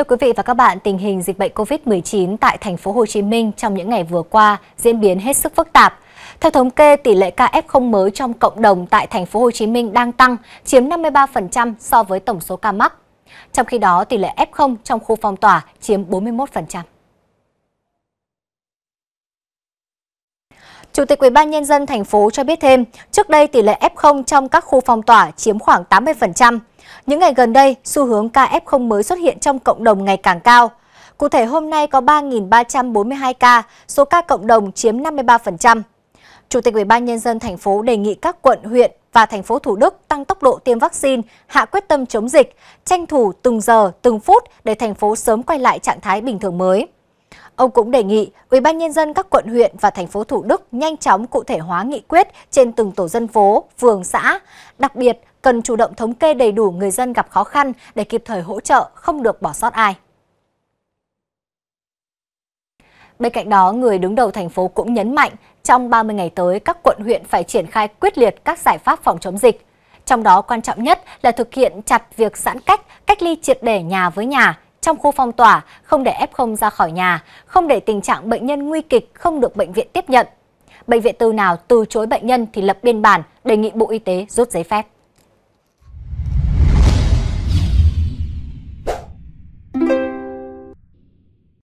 Thưa quý vị và các bạn, tình hình dịch bệnh COVID-19 tại thành phố Hồ Chí Minh trong những ngày vừa qua diễn biến hết sức phức tạp. Theo thống kê, tỷ lệ ca F0 mới trong cộng đồng tại thành phố Hồ Chí Minh đang tăng, chiếm 53% so với tổng số ca mắc. Trong khi đó, tỷ lệ F0 trong khu phong tỏa chiếm 41%. Chủ tịch UBND thành phố cho biết thêm, trước đây tỷ lệ F0 trong các khu phong tỏa chiếm khoảng 80%. Những ngày gần đây, xu hướng ca F0 mới xuất hiện trong cộng đồng ngày càng cao. Cụ thể hôm nay có 3.342 ca, số ca cộng đồng chiếm 53%. Chủ tịch UBND thành phố đề nghị các quận, huyện và thành phố Thủ Đức tăng tốc độ tiêm vaccine, hạ quyết tâm chống dịch, tranh thủ từng giờ, từng phút để thành phố sớm quay lại trạng thái bình thường mới. Ông cũng đề nghị Ủy ban Nhân dân các quận huyện và thành phố Thủ Đức nhanh chóng cụ thể hóa nghị quyết trên từng tổ dân phố, phường, xã. Đặc biệt, cần chủ động thống kê đầy đủ người dân gặp khó khăn để kịp thời hỗ trợ, không được bỏ sót ai. Bên cạnh đó, người đứng đầu thành phố cũng nhấn mạnh trong 30 ngày tới các quận huyện phải triển khai quyết liệt các giải pháp phòng chống dịch. Trong đó quan trọng nhất là thực hiện chặt việc giãn cách, cách ly triệt để nhà với nhà, trong khu phong tỏa, không để F0 ra khỏi nhà, không để tình trạng bệnh nhân nguy kịch không được bệnh viện tiếp nhận. Bệnh viện tư nào từ chối bệnh nhân thì lập biên bản, đề nghị Bộ Y tế rút giấy phép.